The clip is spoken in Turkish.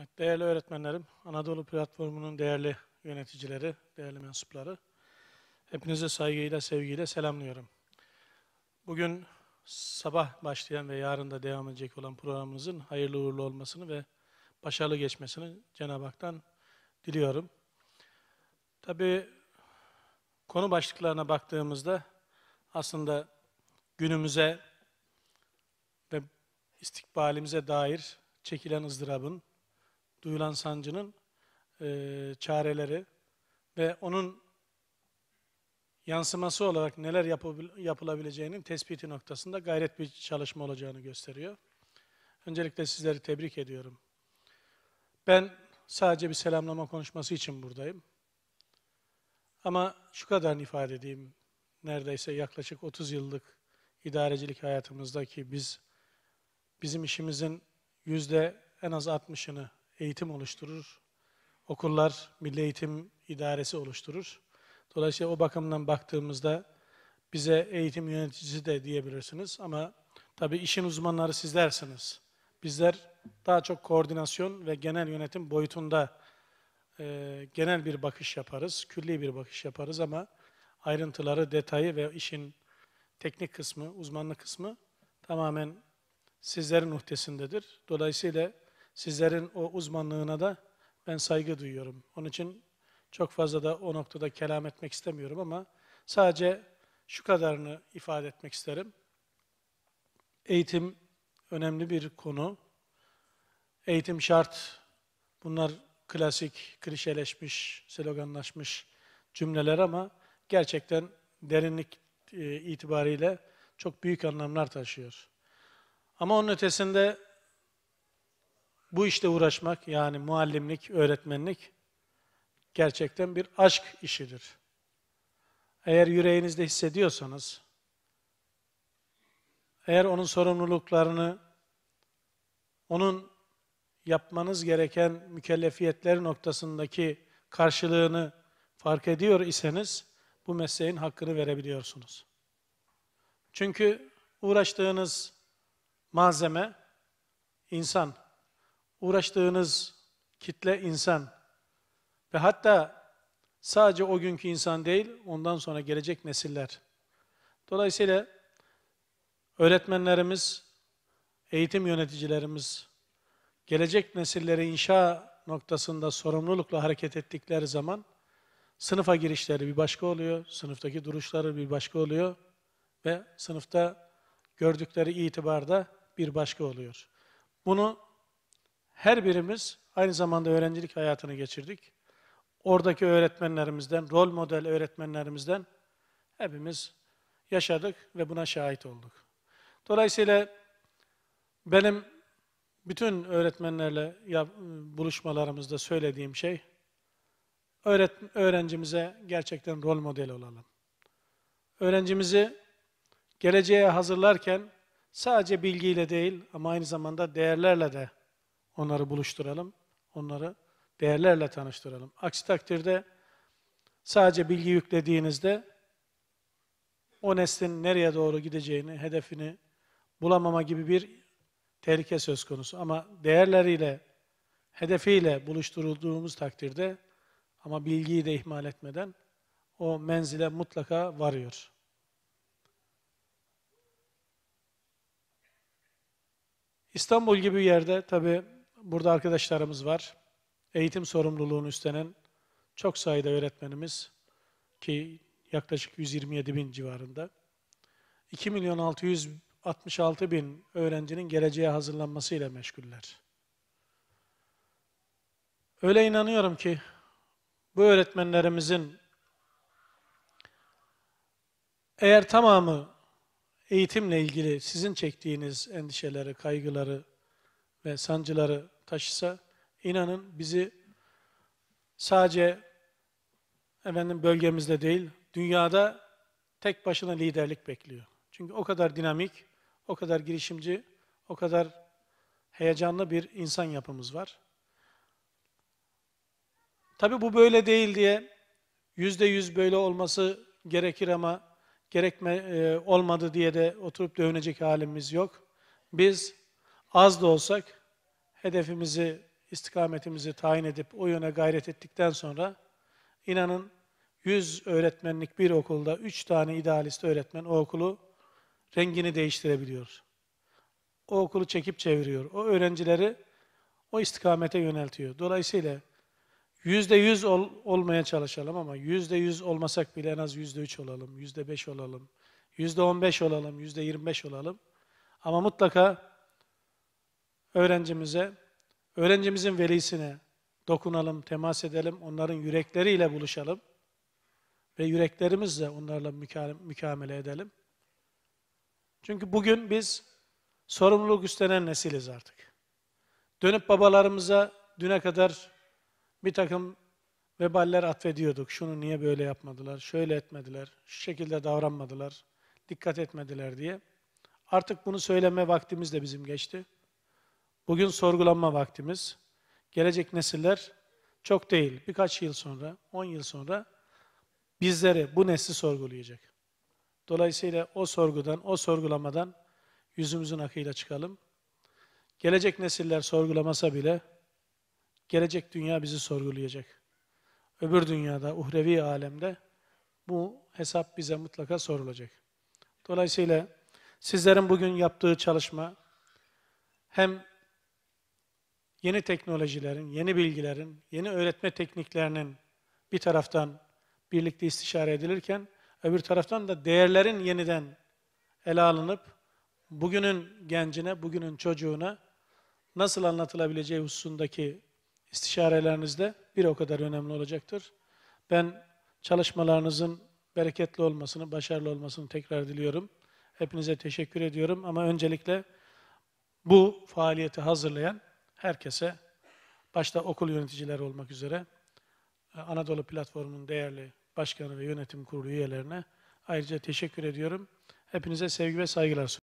Evet, değerli öğretmenlerim, Anadolu Platformu'nun değerli yöneticileri, değerli mensupları, hepinize saygıyla, sevgiyle selamlıyorum. Bugün sabah başlayan ve yarın da devam edecek olan programımızın hayırlı uğurlu olmasını ve başarılı geçmesini Cenab-ı Hak'tan diliyorum. Tabii konu başlıklarına baktığımızda aslında günümüze ve istikbalimize dair çekilen ızdırabın, duyulan sancının e, çareleri ve onun yansıması olarak neler yapılabileceğinin tespiti noktasında gayret bir çalışma olacağını gösteriyor. Öncelikle sizleri tebrik ediyorum. Ben sadece bir selamlama konuşması için buradayım. Ama şu kadar ifade edeyim. Neredeyse yaklaşık 30 yıllık idarecilik hayatımızdaki biz bizim işimizin yüzde en az 60'ını eğitim oluşturur. Okullar Milli Eğitim İdaresi oluşturur. Dolayısıyla o bakımdan baktığımızda bize eğitim yöneticisi de diyebilirsiniz ama tabii işin uzmanları sizlersiniz. Bizler daha çok koordinasyon ve genel yönetim boyutunda e, genel bir bakış yaparız, külli bir bakış yaparız ama ayrıntıları, detayı ve işin teknik kısmı, uzmanlık kısmı tamamen sizlerin muhtesindedir. Dolayısıyla sizlerin o uzmanlığına da ben saygı duyuyorum. Onun için çok fazla da o noktada kelam etmek istemiyorum ama sadece şu kadarını ifade etmek isterim. Eğitim önemli bir konu. Eğitim şart. Bunlar klasik, klişeleşmiş, sloganlaşmış cümleler ama gerçekten derinlik e, itibariyle çok büyük anlamlar taşıyor. Ama onun ötesinde bu işte uğraşmak yani muallimlik, öğretmenlik gerçekten bir aşk işidir. Eğer yüreğinizde hissediyorsanız, eğer onun sorumluluklarını, onun yapmanız gereken mükellefiyetler noktasındaki karşılığını fark ediyor iseniz, bu mesleğin hakkını verebiliyorsunuz. Çünkü uğraştığınız malzeme insan, uğraştığınız kitle insan ve hatta sadece o günkü insan değil, ondan sonra gelecek nesiller. Dolayısıyla öğretmenlerimiz, eğitim yöneticilerimiz, gelecek nesilleri inşa noktasında sorumlulukla hareket ettikleri zaman sınıfa girişleri bir başka oluyor, sınıftaki duruşları bir başka oluyor ve sınıfta gördükleri itibarda bir başka oluyor. Bunu her birimiz aynı zamanda öğrencilik hayatını geçirdik. Oradaki öğretmenlerimizden, rol model öğretmenlerimizden hepimiz yaşadık ve buna şahit olduk. Dolayısıyla benim bütün öğretmenlerle buluşmalarımızda söylediğim şey, öğrencimize gerçekten rol model olalım. Öğrencimizi geleceğe hazırlarken sadece bilgiyle değil ama aynı zamanda değerlerle de Onları buluşturalım, onları değerlerle tanıştıralım. Aksi takdirde sadece bilgi yüklediğinizde o neslin nereye doğru gideceğini, hedefini bulamama gibi bir tehlike söz konusu. Ama değerleriyle, hedefiyle buluşturulduğumuz takdirde ama bilgiyi de ihmal etmeden o menzile mutlaka varıyor. İstanbul gibi bir yerde tabi Burada arkadaşlarımız var. Eğitim sorumluluğunu üstlenen çok sayıda öğretmenimiz ki yaklaşık 127 bin civarında. 2 milyon 666 bin öğrencinin geleceğe hazırlanmasıyla meşguller. Öyle inanıyorum ki bu öğretmenlerimizin eğer tamamı eğitimle ilgili sizin çektiğiniz endişeleri, kaygıları ve sancıları taşısa inanın bizi sadece efendim bölgemizde değil, dünyada tek başına liderlik bekliyor. Çünkü o kadar dinamik, o kadar girişimci, o kadar heyecanlı bir insan yapımız var. Tabi bu böyle değil diye yüzde yüz böyle olması gerekir ama gerekme e, olmadı diye de oturup dövünecek halimiz yok. Biz az da olsak hedefimizi, istikametimizi tayin edip o yöne gayret ettikten sonra inanın 100 öğretmenlik bir okulda 3 tane idealist öğretmen o okulu rengini değiştirebiliyor. O okulu çekip çeviriyor. O öğrencileri o istikamete yöneltiyor. Dolayısıyla yüzde yüz ol, olmaya çalışalım ama yüzde yüz olmasak bile en az yüzde üç olalım, yüzde beş olalım, yüzde on beş olalım, yüzde yirmi beş olalım. Ama mutlaka öğrencimize, öğrencimizin velisine dokunalım, temas edelim, onların yürekleriyle buluşalım ve yüreklerimizle onlarla mükamele edelim. Çünkü bugün biz sorumluluk üstlenen nesiliz artık. Dönüp babalarımıza düne kadar bir takım veballer atfediyorduk. Şunu niye böyle yapmadılar, şöyle etmediler, şu şekilde davranmadılar, dikkat etmediler diye. Artık bunu söyleme vaktimiz de bizim geçti. Bugün sorgulanma vaktimiz. Gelecek nesiller çok değil, birkaç yıl sonra, on yıl sonra bizleri, bu nesli sorgulayacak. Dolayısıyla o sorgudan, o sorgulamadan yüzümüzün akıyla çıkalım. Gelecek nesiller sorgulamasa bile gelecek dünya bizi sorgulayacak. Öbür dünyada, uhrevi alemde bu hesap bize mutlaka sorulacak. Dolayısıyla sizlerin bugün yaptığı çalışma hem yeni teknolojilerin, yeni bilgilerin, yeni öğretme tekniklerinin bir taraftan birlikte istişare edilirken, öbür taraftan da değerlerin yeniden ele alınıp bugünün gencine, bugünün çocuğuna nasıl anlatılabileceği hususundaki istişareleriniz de bir o kadar önemli olacaktır. Ben çalışmalarınızın bereketli olmasını, başarılı olmasını tekrar diliyorum. Hepinize teşekkür ediyorum ama öncelikle bu faaliyeti hazırlayan herkese, başta okul yöneticileri olmak üzere, e, Anadolu Platformu'nun değerli başkanı ve yönetim kurulu üyelerine ayrıca teşekkür ediyorum. Hepinize sevgi ve saygılar sunuyorum.